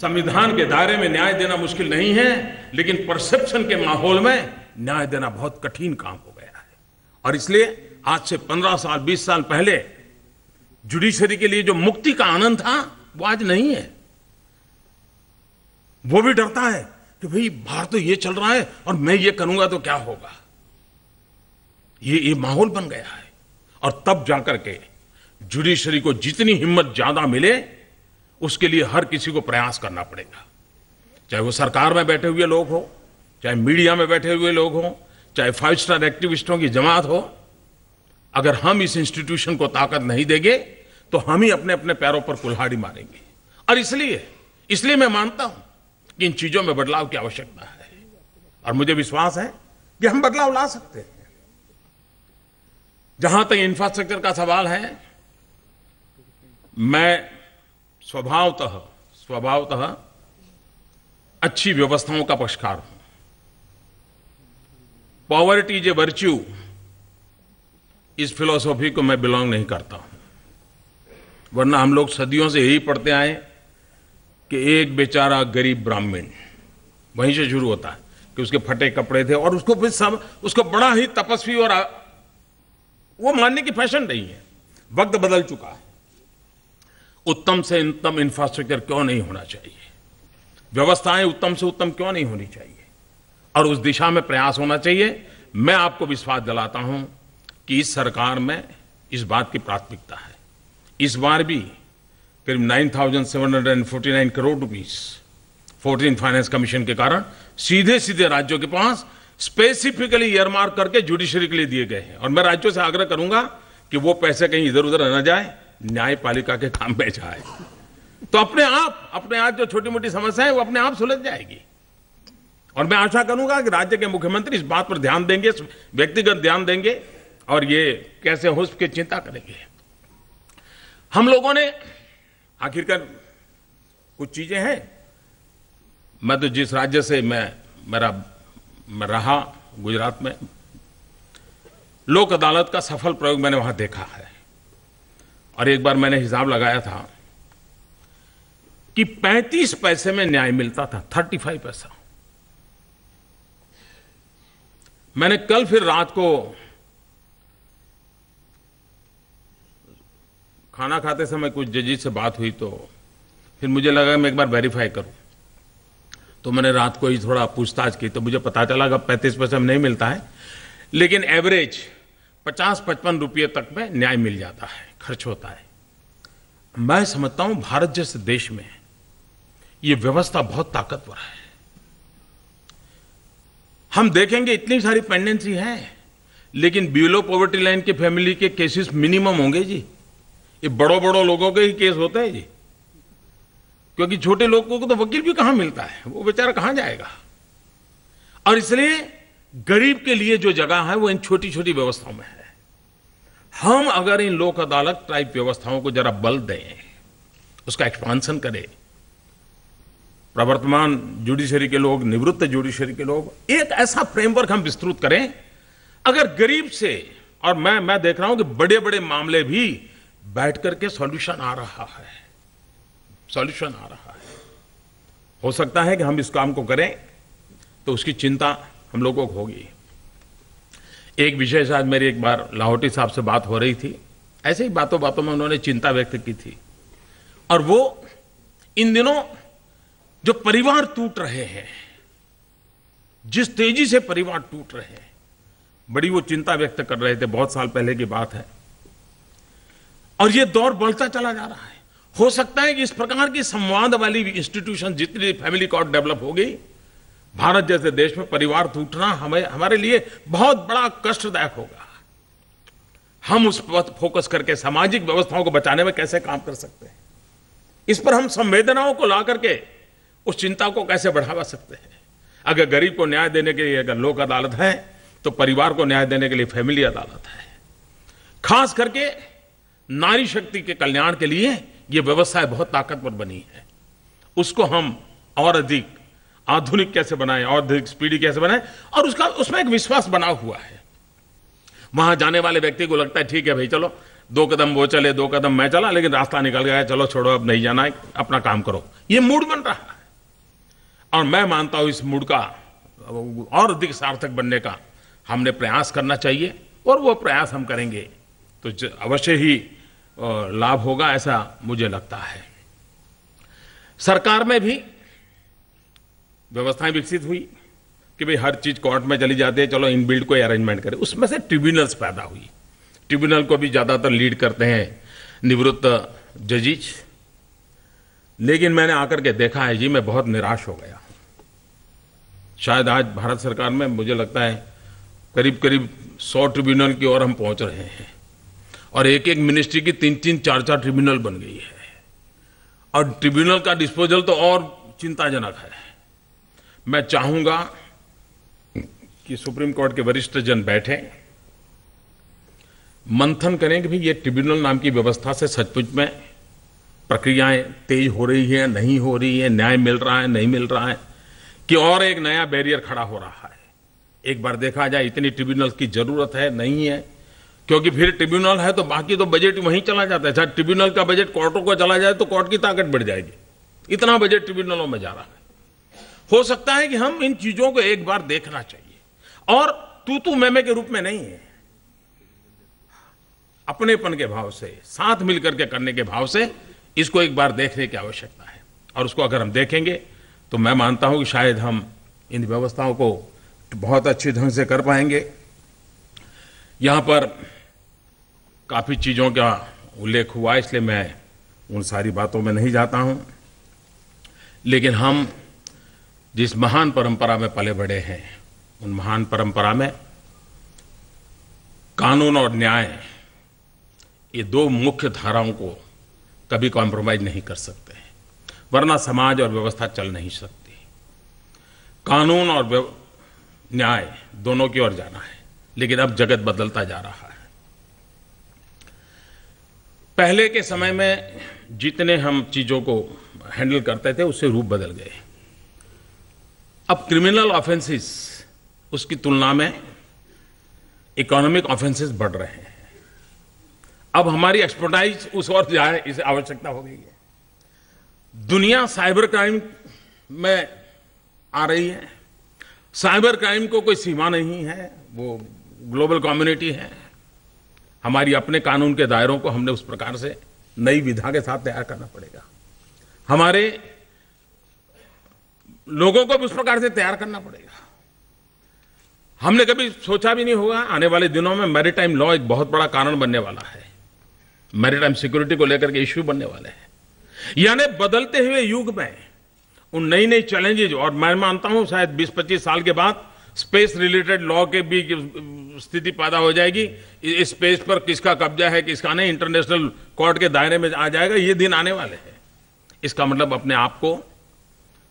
संविधान के दायरे में न्याय देना मुश्किल नहीं है लेकिन परसेप्शन के माहौल में न्याय देना बहुत कठिन काम हो गया है और इसलिए आज से 15 साल 20 साल पहले जुडिशरी के लिए जो मुक्ति का आनंद था वो आज नहीं है वो भी डरता है कि भाई बाहर तो ये चल रहा है और मैं ये करूंगा तो क्या होगा ये ये माहौल बन गया है और तब जाकर के जुडिशरी को जितनी हिम्मत ज्यादा मिले उसके लिए हर किसी को प्रयास करना पड़ेगा चाहे वो सरकार में बैठे हुए लोग हों चाहे मीडिया में बैठे हुए लोग हों चाहे फाइव स्टार एक्टिविस्टों की जमात हो अगर हम इस इंस्टीट्यूशन को ताकत नहीं देंगे तो हम ही अपने अपने पैरों पर कुल्हाड़ी मारेंगे और इसलिए इसलिए मैं मानता हूं कि इन चीजों में बदलाव की आवश्यकता है और मुझे विश्वास है कि हम बदलाव ला सकते हैं जहां तक इंफ्रास्ट्रक्चर का सवाल है मैं स्वभावतः स्वभावतः अच्छी व्यवस्थाओं का पक्षकार हूं पॉवर्टी इज ए वर्च्यू इस फिलोसॉफी को मैं बिलोंग नहीं करता हूं वरना हम लोग सदियों से यही पढ़ते आए कि एक बेचारा गरीब ब्राह्मण वहीं से शुरू होता है कि उसके फटे कपड़े थे और उसको फिर सब उसको बड़ा ही तपस्वी और आ, वो मानने की फैशन नहीं है वक्त बदल चुका है उत्तम से उत्तम इंफ्रास्ट्रक्चर क्यों नहीं होना चाहिए व्यवस्थाएं उत्तम से उत्तम क्यों नहीं होनी चाहिए और उस दिशा में प्रयास होना चाहिए मैं आपको विश्वास दिलाता हूं कि इस सरकार में इस बात की प्राथमिकता है इस बार भी करीब 9,749 crore rupees fourteen finance commission के कारण सीधे सीधे राज्यों के पास स्पेसिफिकली ईयरमार्क करके जुडिशरी के लिए दिए गए हैं और मैं राज्यों से आग्रह करूंगा कि वो पैसे कहीं इधर उधर न जाए न्यायपालिका के काम में जाए तो अपने आप अपने आप जो छोटी मोटी समस्या है वो अपने आप सुलझ जाएगी और मैं आशा करूंगा कि राज्य के मुख्यमंत्री इस बात पर ध्यान देंगे व्यक्तिगत ध्यान देंगे और ये कैसे हो उसके चिंता करेंगे हम लोगों ने आखिरकार कुछ चीजें हैं मैं तो जिस राज्य से मैं मेरा मैं रहा गुजरात में लोक अदालत का सफल प्रयोग मैंने वहां देखा है और एक बार मैंने हिसाब लगाया था कि 35 पैसे में न्याय मिलता था 35 पैसा मैंने कल फिर रात को खाना खाते समय कुछ जजिस से बात हुई तो फिर मुझे लगा मैं एक बार वेरीफाई करूं तो मैंने रात को ही थोड़ा पूछताछ की तो मुझे पता चला कि पैंतीस पैसे में नहीं मिलता है लेकिन एवरेज पचास पचपन रुपये तक में न्याय मिल जाता है खर्च होता है मैं समझता हूं भारत जैसे देश में यह व्यवस्था बहुत ताकतवर है हम देखेंगे इतनी सारी पेंडेंसी है लेकिन बिलो पॉवर्टी लाइन के फैमिली के केसेस मिनिमम होंगे जी ये बड़ों बड़ों लोगों के ही केस होते हैं जी क्योंकि छोटे लोगों को तो वकील भी कहां मिलता है वो बेचारा कहां जाएगा और इसलिए गरीब के लिए जो जगह है वो इन छोटी छोटी व्यवस्थाओं में है हम अगर इन लोक अदालत टाइप व्यवस्थाओं को जरा बल दें उसका एक्सपांशन करें प्रवर्तमान जुडिशरी के लोग निवृत्त जुडिशरी के लोग एक ऐसा फ्रेमवर्क हम विस्तृत करें अगर गरीब से और मैं मैं देख रहा हूं कि बड़े बड़े मामले भी बैठ करके सॉल्यूशन आ रहा है सॉल्यूशन आ रहा है हो सकता है कि हम इस काम को करें तो उसकी चिंता हम लोगों को होगी एक विषय आज मेरी एक बार लाहौटी साहब से बात हो रही थी ऐसे ही बातों बातों में उन्होंने चिंता व्यक्त की थी और वो इन दिनों जो परिवार टूट रहे हैं जिस तेजी से परिवार टूट रहे हैं बड़ी वो चिंता व्यक्त कर रहे थे बहुत साल पहले की बात है और ये दौर बढ़ता चला जा रहा है हो सकता है कि इस प्रकार की संवाद वाली इंस्टीट्यूशन जितनी फैमिली कोर्ट डेवलप हो गई भारत जैसे देश में परिवार टूटना हमें हमारे लिए बहुत बड़ा कष्टदायक होगा हम उस पर फोकस करके सामाजिक व्यवस्थाओं को बचाने में कैसे काम कर सकते हैं इस पर हम संवेदनाओं को ला करके उस चिंता को कैसे बढ़ावा सकते हैं अगर गरीब को न्याय देने के लिए अगर लोक अदालत है तो परिवार को न्याय देने के लिए फैमिली अदालत है खास करके नारी शक्ति के कल्याण के लिए यह व्यवस्था बहुत ताकतवर बनी है उसको हम और अधिक आधुनिक कैसे बनाए औद्योगिक स्पीडी कैसे बनाए और उसका उसमें एक विश्वास बना हुआ है वहां जाने वाले व्यक्ति को लगता है ठीक है भाई चलो दो कदम वो चले दो कदम मैं चला लेकिन रास्ता निकल गया चलो छोड़ो अब नहीं जाना है अपना काम करो ये मूड बन रहा है और मैं मानता हूं इस मूड का और अधिक सार्थक बनने का हमने प्रयास करना चाहिए और वो प्रयास हम करेंगे तो अवश्य ही लाभ होगा ऐसा मुझे लगता है सरकार में भी व्यवस्थाएं विकसित हुई कि भाई हर चीज कोर्ट में चली जाती है चलो इन बिल्ड कोई अरेंजमेंट करे उसमें से ट्रिब्यूनल्स पैदा हुई ट्रिब्यूनल को भी ज़्यादातर लीड करते हैं निवृत्त जजिज लेकिन मैंने आकर के देखा है जी मैं बहुत निराश हो गया शायद आज भारत सरकार में मुझे लगता है करीब करीब सौ ट्रिब्यूनल की ओर हम पहुंच रहे हैं और एक एक मिनिस्ट्री की तीन तीन चार चार ट्रिब्यूनल बन गई है और ट्रिब्यूनल का डिस्पोजल तो और चिंताजनक है मैं चाहूंगा कि सुप्रीम कोर्ट के वरिष्ठ जन बैठे मंथन करें कि भी ये ट्रिब्यूनल नाम की व्यवस्था से सचमुच में प्रक्रियाएं तेज हो रही है नहीं हो रही है न्याय मिल रहा है नहीं मिल रहा है कि और एक नया बैरियर खड़ा हो रहा है एक बार देखा जाए इतनी ट्रिब्यूनल की जरूरत है नहीं है क्योंकि फिर ट्रिब्यूनल है तो बाकी तो बजट वहीं चला जाता है चाहे अच्छा, ट्रिब्यूनल का बजट कोर्टों को चला जाए तो कोर्ट की ताकत बढ़ जाएगी इतना बजट ट्रिब्यूनलों में जा रहा है हो सकता है कि हम इन चीजों को एक बार देखना चाहिए और तू तू मैमे के रूप में नहीं है अपनेपन के भाव से साथ मिलकर के करने के भाव से इसको एक बार देखने की आवश्यकता है और उसको अगर हम देखेंगे तो मैं मानता हूं कि शायद हम इन व्यवस्थाओं को बहुत अच्छे ढंग से कर पाएंगे यहां पर काफ़ी चीज़ों का उल्लेख हुआ इसलिए मैं उन सारी बातों में नहीं जाता हूं लेकिन हम जिस महान परंपरा में पले बड़े हैं उन महान परंपरा में कानून और न्याय ये दो मुख्य धाराओं को कभी कॉम्प्रोमाइज नहीं कर सकते वरना समाज और व्यवस्था चल नहीं सकती कानून और न्याय दोनों की ओर जाना है लेकिन अब जगत बदलता जा रहा है पहले के समय में जितने हम चीज़ों को हैंडल करते थे उससे रूप बदल गए अब क्रिमिनल ऑफेंसेस उसकी तुलना में इकोनॉमिक ऑफेंसेस बढ़ रहे हैं अब हमारी एक्सपर्टाइज उस और जाए इसे आवश्यकता हो गई है दुनिया साइबर क्राइम में आ रही है साइबर क्राइम को कोई सीमा नहीं है वो ग्लोबल कम्युनिटी है हमारी अपने कानून के दायरों को हमने उस प्रकार से नई विधा के साथ तैयार करना पड़ेगा हमारे लोगों को भी उस प्रकार से तैयार करना पड़ेगा हमने कभी सोचा भी नहीं होगा आने वाले दिनों में मैरीटाइम लॉ एक बहुत बड़ा कारण बनने वाला है मैरीटाइम सिक्योरिटी को लेकर के इश्यू बनने वाले हैं यानी बदलते हुए युग में उन नई नई चैलेंजेज और मैं मानता हूं शायद 20-25 साल के बाद स्पेस रिलेटेड लॉ के भी स्थिति पैदा हो जाएगी इस स्पेस पर किसका कब्जा है किसका नहीं इंटरनेशनल कोर्ट के दायरे में आ जाएगा ये दिन आने वाले हैं इसका मतलब अपने आप को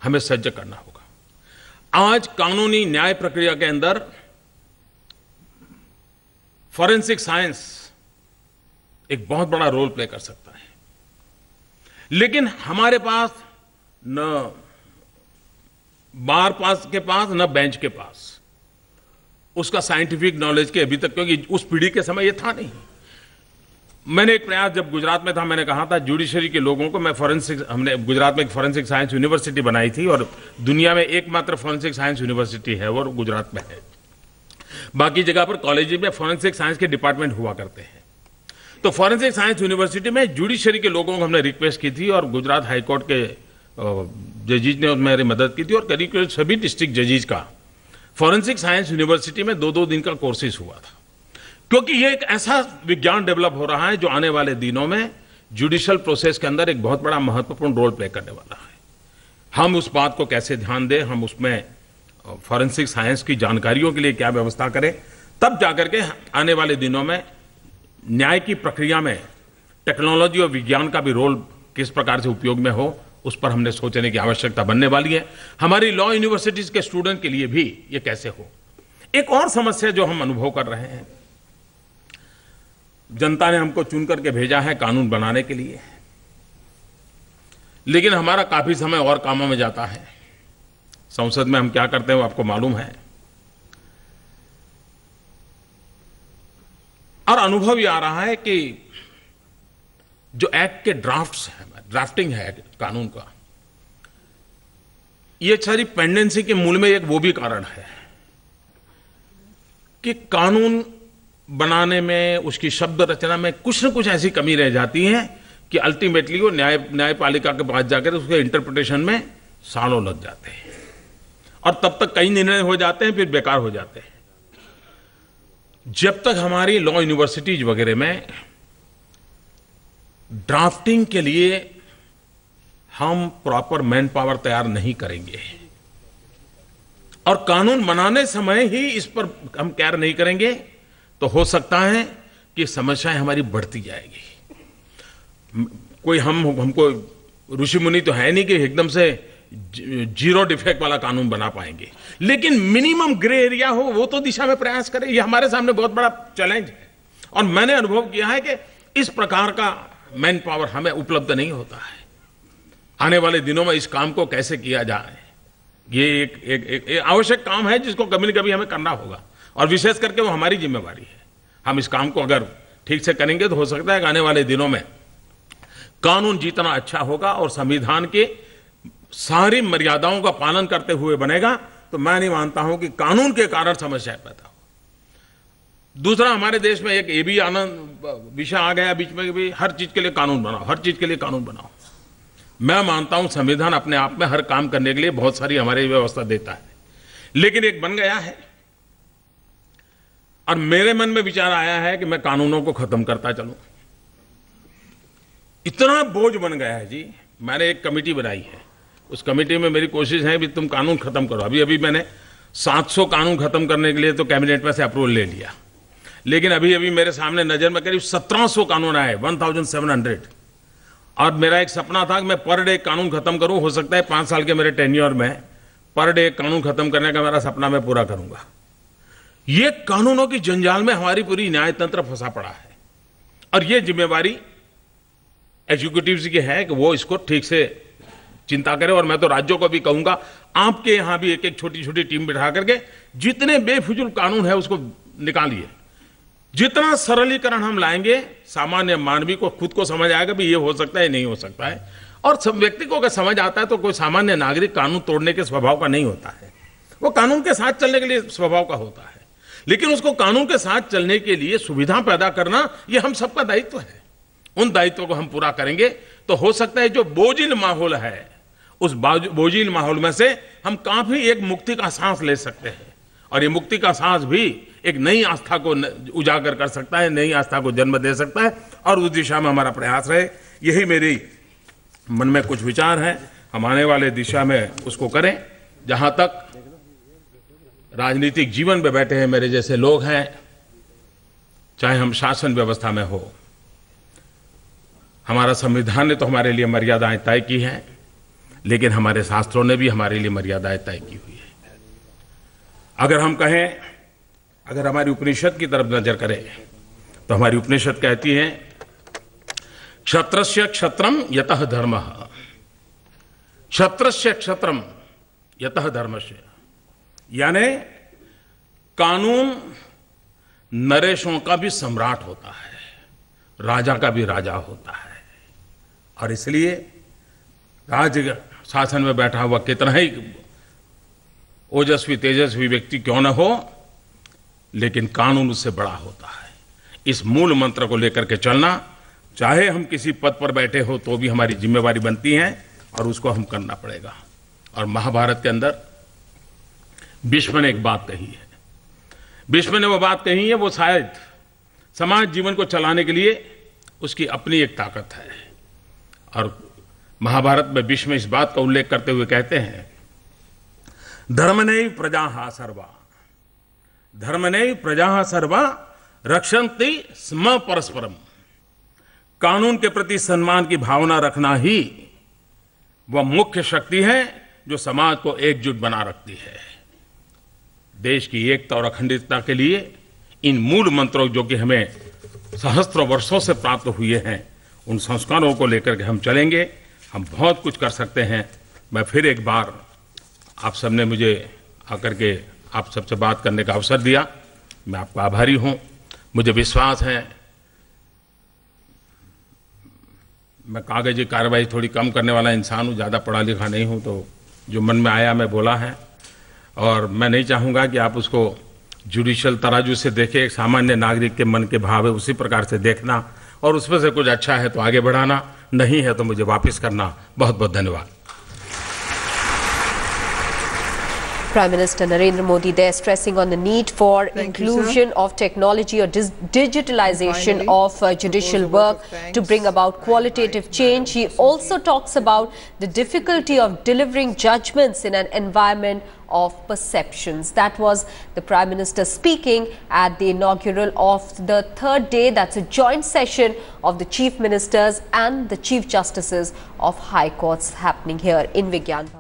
हमें सज्ज करना होगा आज कानूनी न्याय प्रक्रिया के अंदर फॉरेंसिक साइंस एक बहुत बड़ा रोल प्ले कर सकता है लेकिन हमारे पास न बार पास के पास न बेंच के पास उसका साइंटिफिक नॉलेज के अभी तक क्योंकि उस पीढ़ी के समय यह था नहीं मैंने एक प्रयास जब गुजरात में था मैंने कहा था जुडिशरी के लोगों को मैं फॉरेंसिक हमने गुजरात में एक फॉरेंसिक साइंस यूनिवर्सिटी बनाई थी और दुनिया में एकमात्र फॉरेंसिक साइंस यूनिवर्सिटी है और गुजरात में है बाकी जगह पर कॉलेज में फॉरेंसिक साइंस के डिपार्टमेंट हुआ करते हैं तो फॉरेंसिक साइंस यूनिवर्सिटी में जुडिशरी के लोगों को हमने रिक्वेस्ट की थी और गुजरात हाईकोर्ट के जजीज ने मेरी मदद की थी और करीब सभी डिस्ट्रिक्ट जजीज का फॉरेंसिक साइंस यूनिवर्सिटी में दो दो दिन का कोर्सेज हुआ था क्योंकि ये एक ऐसा विज्ञान डेवलप हो रहा है जो आने वाले दिनों में जुडिशल प्रोसेस के अंदर एक बहुत बड़ा महत्वपूर्ण रोल प्ले करने वाला है हम उस बात को कैसे ध्यान दें हम उसमें फॉरेंसिक साइंस की जानकारियों के लिए क्या व्यवस्था करें तब जाकर के आने वाले दिनों में न्याय की प्रक्रिया में टेक्नोलॉजी और विज्ञान का भी रोल किस प्रकार से उपयोग में हो उस पर हमने सोचने की आवश्यकता बनने वाली है हमारी लॉ यूनिवर्सिटीज़ के स्टूडेंट के लिए भी ये कैसे हो एक और समस्या जो हम अनुभव कर रहे हैं जनता ने हमको चुन करके भेजा है कानून बनाने के लिए लेकिन हमारा काफ़ी समय और कामों में जाता है संसद में हम क्या करते हैं वो आपको मालूम है और अनुभव ये आ रहा है कि जो एक्ट के ड्राफ्ट्स हैं ड्राफ्टिंग है कानून का ये सारी पेंडेंसी के मूल में एक वो भी कारण है कि कानून बनाने में उसकी शब्द रचना में कुछ न कुछ ऐसी कमी रह जाती है कि अल्टीमेटली वो न्याय न्यायपालिका के पास जाकर उसके इंटरप्रिटेशन में सालों लग जाते हैं और तब तक कई निर्णय हो जाते हैं फिर बेकार हो जाते हैं जब तक हमारी लॉ यूनिवर्सिटीज वगैरह में ड्राफ्टिंग के लिए हम प्रॉपर मैन पावर तैयार नहीं करेंगे और कानून बनाने समय ही इस पर हम कैर नहीं करेंगे तो हो सकता है कि समस्याएं हमारी बढ़ती जाएगी कोई हम हमको ऋषि मुनि तो है नहीं कि एकदम से जीरो डिफेक्ट वाला कानून बना पाएंगे लेकिन मिनिमम ग्रे एरिया हो वो तो दिशा में प्रयास करें ये हमारे सामने बहुत बड़ा चैलेंज है और मैंने अनुभव किया है कि इस प्रकार का मैन पावर हमें उपलब्ध नहीं होता है आने वाले दिनों में इस काम को कैसे किया जाए ये एक, एक, एक, एक आवश्यक काम है जिसको कभी न कभी हमें करना होगा और विशेष करके वो हमारी जिम्मेवारी है हम इस काम को अगर ठीक से करेंगे तो हो सकता है कि आने वाले दिनों में कानून जीतना अच्छा होगा और संविधान के सारी मर्यादाओं का पालन करते हुए बनेगा तो मैं नहीं मानता हूं कि कानून के कारण समस्याएं पैदा हो दूसरा हमारे देश में एक ये भी आनंद विषय आ गया बीच में भी हर चीज के लिए कानून बनाओ हर चीज के लिए कानून बनाओ मैं मानता हूं संविधान अपने आप में हर काम करने के लिए बहुत सारी हमारी व्यवस्था देता है लेकिन एक बन गया है और मेरे मन में विचार आया है कि मैं कानूनों को खत्म करता चलूं इतना बोझ बन गया है जी मैंने एक कमेटी बनाई है उस कमेटी में मेरी कोशिश है भी तुम कानून खत्म करो अभी अभी मैंने 700 कानून खत्म करने के लिए तो कैबिनेट में से अप्रूवल ले लिया लेकिन अभी अभी मेरे सामने नज़र में करीब 1700 कानून आए 1700 और मेरा एक सपना था कि मैं पर डे कानून खत्म करूं हो सकता है पांच साल के मेरे टेन्योर में पर डे कानून खत्म करने का मेरा सपना मैं पूरा करूंगा ये कानूनों की जंजाल में हमारी पूरी न्याय तंत्र फंसा पड़ा है और ये जिम्मेवारी एग्जीक्यूटिव की है कि वो इसको ठीक से चिंता करें और मैं तो राज्यों को भी कहूंगा आपके यहां भी एक एक छोटी छोटी टीम बिठा करके जितने बेफिजुल कानून है उसको निकालिए जितना सरलीकरण हम लाएंगे सामान्य मानवी को खुद को समझ आएगा भी ये हो सकता है नहीं हो सकता है और सब व्यक्ति को अगर समझ आता है तो कोई सामान्य नागरिक कानून तोड़ने के स्वभाव का नहीं होता है वो कानून के साथ चलने के लिए स्वभाव का होता है लेकिन उसको कानून के साथ चलने के लिए सुविधा पैदा करना ये हम सबका दायित्व है उन दायित्व को हम पूरा करेंगे तो हो सकता है जो बोझिल माहौल है उस बोझिल माहौल में से हम काफी एक मुक्ति का सांस ले सकते हैं और ये मुक्ति का सांस भी एक नई आस्था को उजागर कर सकता है नई आस्था को जन्म दे सकता है और उस दिशा में हमारा प्रयास रहे यही मेरी मन में कुछ विचार है हम आने वाले दिशा में उसको करें जहां तक राजनीतिक जीवन में बैठे हैं मेरे जैसे लोग हैं चाहे हम शासन व्यवस्था में हो हमारा संविधान ने तो हमारे लिए मर्यादाएं तय की हैं लेकिन हमारे शास्त्रों ने भी हमारे लिए मर्यादाएं तय की हुई है अगर हम कहें अगर हमारी उपनिषद की तरफ नजर करें तो हमारी उपनिषद कहती है क्षत्र से क्षत्रम यतः धर्म क्षत्र से क्षत्रम यतः धर्म से यानी कानून नरेशों का भी सम्राट होता है राजा का भी राजा होता है और इसलिए राज शासन में बैठा हुआ कितना ही ओजस्वी तेजस्वी व्यक्ति क्यों न हो लेकिन कानून उससे बड़ा होता है इस मूल मंत्र को लेकर के चलना चाहे हम किसी पद पर बैठे हो तो भी हमारी जिम्मेवारी बनती है और उसको हम करना पड़ेगा और महाभारत के अंदर विश्व ने एक बात कही है विश्व ने वो बात कही है वो शायद समाज जीवन को चलाने के लिए उसकी अपनी एक ताकत है और महाभारत में विश्व इस बात का उल्लेख करते हुए कहते हैं धर्म नहीं प्रजा सर्वा धर्म नहीं प्रजा हा सर्वा रक्षंती स्म परस्परम कानून के प्रति सम्मान की भावना रखना ही वह मुख्य शक्ति है जो समाज को एकजुट बना रखती है देश की एकता और अखंडता के लिए इन मूल मंत्रों जो कि हमें सहस्त्रों वर्षों से प्राप्त हुए हैं उन संस्कारों को लेकर के हम चलेंगे हम बहुत कुछ कर सकते हैं मैं फिर एक बार आप सबने मुझे आकर के आप सबसे बात करने का अवसर दिया मैं आपका आभारी हूं मुझे विश्वास है मैं कागजी कार्रवाई थोड़ी कम करने वाला इंसान हूं ज़्यादा पढ़ा लिखा नहीं हूं तो जो मन में आया मैं बोला है और मैं नहीं चाहूँगा कि आप उसको जुडिशल तराजू से देखें एक सामान्य नागरिक के मन के भाव है उसी प्रकार से देखना और उसमें से कुछ अच्छा है तो आगे बढ़ाना नहीं है तो मुझे वापस करना बहुत बहुत धन्यवाद Prime Minister Narendra Modi there stressing on the need for Thank inclusion you, of technology or digitalization finally, of uh, judicial work to bring about qualitative change. He also talks about the difficulty of delivering judgments in an environment of perceptions. That was the Prime Minister speaking at the inaugural of the third day. That's a joint session of the Chief Ministers and the Chief Justices of High Courts happening here in Vigyan.